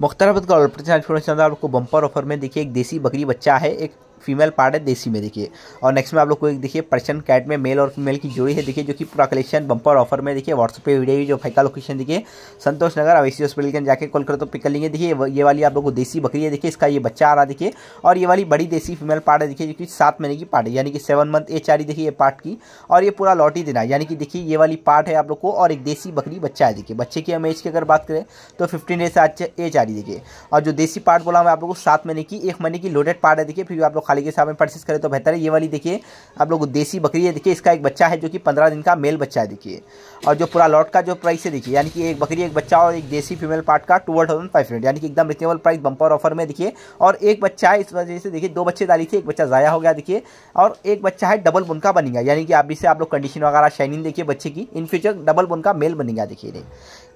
मुख्तार का ऑल आपको bumper offer में देखिए एक देसी बकरी बच्चा है एक फीमेल पार्ट है देसी में देखिए और नेक्स्ट में आप लोग को एक देखिए पर्सन कैट में मेल और फीमेल की जोड़ी है देखिए जो कि पूरा कलेक्शन बंपर ऑफर में देखिए व्हाट्सअप पे वीडियो जो फैका लोकेशन देखिए संतोष नगर अवैसी हॉस्पिटल के जाकर कॉल कर तो पिक कर लेंगे देखिए ये वाली आप लोग को देसी बकरी है देखिए इसका ये बच्चा आ रहा देखिए और ये वाली बड़ी देसी फीमेल पार्ट है देखिए जो कि सात महीने की पार्ट है यानी कि सेवन मंथ एच आ रही देखिए ये पार्ट की और ये पूरा लॉटरी देना यानी कि देखिए ये वाली पार्ट है आप लोग को और एक देसी बकरी बच्चा है देखिए बच्चे की हम एज की अगर बात करें तो फिफ्टीन डेज से एज आ रही देखिए और जो देसी पार्ट बोला मैं आप लोग को सात महीने की एक महीने की लोडेड पार्ट है देखिए फिर आप लोग खाली के हिसाब में परचेस करें तो बेहतर है ये वाली देखिए आप लोग देसी बकरी है देखिए इसका एक बच्चा है जो कि पंद्रह दिन का मेल बच्चा है देखिए और जो पूरा लॉट का जो प्राइस है देखिए यानी कि एक बकरी एक बच्चा और एक देसी फीमेल पार्ट का टू थाउजेंड फाइव हंड्रेड यानी कि एकदम रिजनेबल प्राइस बंपर ऑफर में देखिए और एक बच्चा है इस वजह से देखिए दो बच्चे डाली थी एक बच्चा ज़ाया हो गया देखिए और एक बच्चा है डबल बुन का बनेगा यानी कि आप इसे आप लोग कंडीशन वगैरह शाइनिंग देखिए बच्चे की इन फ्यूचर डबल बुन का मेल बनेगा देखिए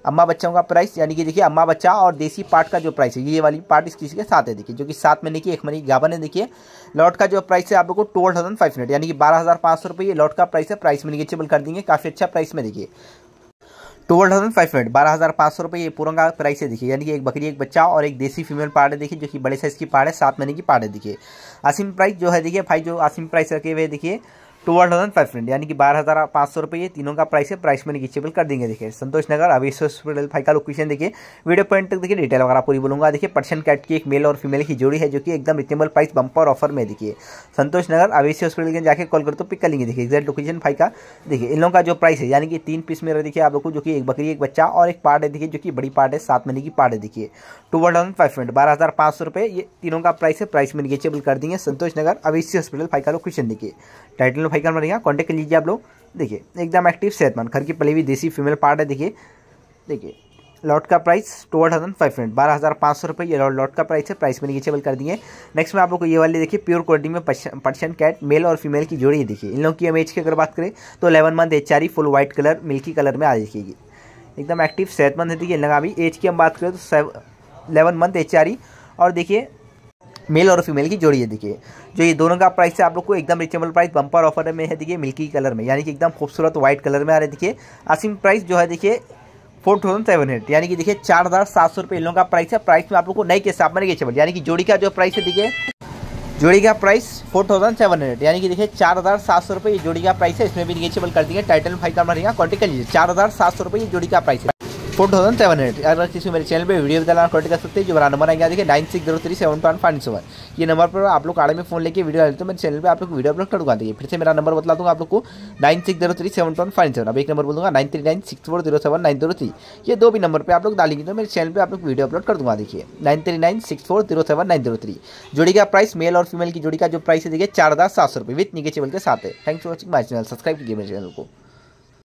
अम्मा बच्चों का प्राइस यानी कि देखिए अम्मा बच्चा और देसी पार्ट का जो प्राइस है ये वाली पार्ट इस चीज़ के साथ है देखिए जो कि साथ में देखिए एक मनी गावन है देखिए लॉट का जो प्राइस है आप लोग को ट्वेल्व थाउजेंड फाइव हंड्रेड यानी कि बारह हज़ार पाँच सौ रुपये लॉट का प्राइस है प्राइस में निगेचेबल कर देंगे काफ़ी अच्छा प्राइस में देखिए ट्वेल्व थाउजेंड फाइव हंड्रेड बारह हज़ार पाँच सौ रुपये ये पूरा का प्राइस है देखिए यानी कि एक बकरी एक बच्चा और एक देसी फीमेल पार्ट है देखिए जो कि बड़े साइज़ की पार्ट है सात महीने की पार्ट है देखिए आसिम प्राइस जो है देखिए भाई जो आसिम प्राइस रखे हुए देखिए ट्वेल्व थाउजेंड फाइव हंड्रेड यानी कि बारह हज़ार पाँच सौ रुपये तीनों का प्राइस है प्राइस में निगेचेबल कर देंगे देखिए संतोष नगर अवेश हॉस्पिटल फाइव का लोकेशन देखिए वीडियो पॉइंट तक देखिए डिटेल वगैरह पूरी बोलूंगा देखिए पर्सन कैट की एक मेल और फीमेल की जोड़ी है जो कि एकदम रिजनेबल प्राइस बंपर ऑफर में देखिए संतोष नगर अवेश हॉस्पिटल के जाकर कॉल कर तो पिक कर लेंगे देखिए एक्जैक्ट लोकेशन फाइव का देखिए इन लोगों का जो प्राइस है यानी कि तीन पीस में देखिए आप लोग को जो कि एक बकरी एक बच्चा और एक पार्ट है देखिए जो कि बड़ी पार्ट है सात महीने की पार्ट है देखिए two one thousand five hundred बारह हज़ार पाँच सौ रुपये ये तीनों का प्राइस है प्राइस में निगेचेबल कर देंगे संतोष नगर अवेश हॉस्पिटल फाइव का लोकेशन देखिए टाइटल दोनों भाई का नंबर कॉन्टेक्ट कर लीजिए आप लोग देखिए एकदम एक्टिव सेहतमंद घर की पली हुई देसी फीमेल पार्ट है देखिए देखिए लॉट का price two thousand five hundred बारह हज़ार पाँच सौ रुपये ये लॉट लॉट का प्राइस है प्राइस में बल कर दिए नेक्स्ट में आप लोग को ये वाले देखिए प्योर क्वालिटी में पर्शियन कैट मेल और फीमेल की जोड़ी देखिए इन लोगों की एम की अगर बात करें तो अलेवन मंथ एच आर full white colour milky colour में आ जाएगी एकदम एक्टिव सेहतमंद है देखिए इन भी एज की हम बात करें तो सेवन मंथ एच और देखिए मेल और फीमेल की जोड़ी है देखिए जो ये दोनों का प्राइस है आप लोग को एकदम रिचेबल प्राइस बम्पर ऑफर में है देखिए मिल्की कलर में यानी कि एकदम खूबसूरत व्हाइट कलर में आ रहे देखिए असिम प्राइस जो है देखिए फोर थाउजेंड सेवन हंड्रेड यानी कि देखिए चार हज़ार सात सौ रुपये इन लोगों का प्राइस है प्राइस में आप लोग को नई के हिसाब में रिचेबल यानी कि जोड़ी का जो प्राइस है देखिए जोड़ी का price four thousand seven hundred यानी कि देखिए चार हज़ार सात सौ रुपये ये जोड़ी का प्राइस है इसमें भी रिचेबल कर देंगे टाइटल फाइव का रहेगा क्वालिटी कर लीजिए चार हज़ार सात सौ रुपये ये जोड़ी का प्राइस है फोर थाउजेंड सेवन हंड्रेड अगर किसी मेरे चैनल पे वीडियो बताना कॉन्टेक्ट कर सकते हैं जो मेरा नंबर आएगा देखिए nine six zero three seven one five seven ये नंबर पर आप लोग आड़े में फोन लेके वीडियो डालते हो मेरे चैनल पे आप लोग वीडियो अपलोड कर दूंगा देखिए फिर से मेरा नंबर बता दूंगा आप लोग को nine six zero three seven one five seven अब एक नंबर बोलूंगा nine three nine six four zero seven nine zero three ये दो भी नंबर पर आप लोग डालेंगे तो मेरे चैनल पर आप लोग वीडियो अपलोड कर दूंगा देखिए nine three nine six four zero seven nine zero three जोड़ी का प्राइस मेल और फीमेल की जोड़ी का जो प्राइस है देखिए चार हज़ार सात सौ रुपये विथ निगेचेबल के साथ है thanks for watching my channel subscribe कीजिए मेरे चैनल को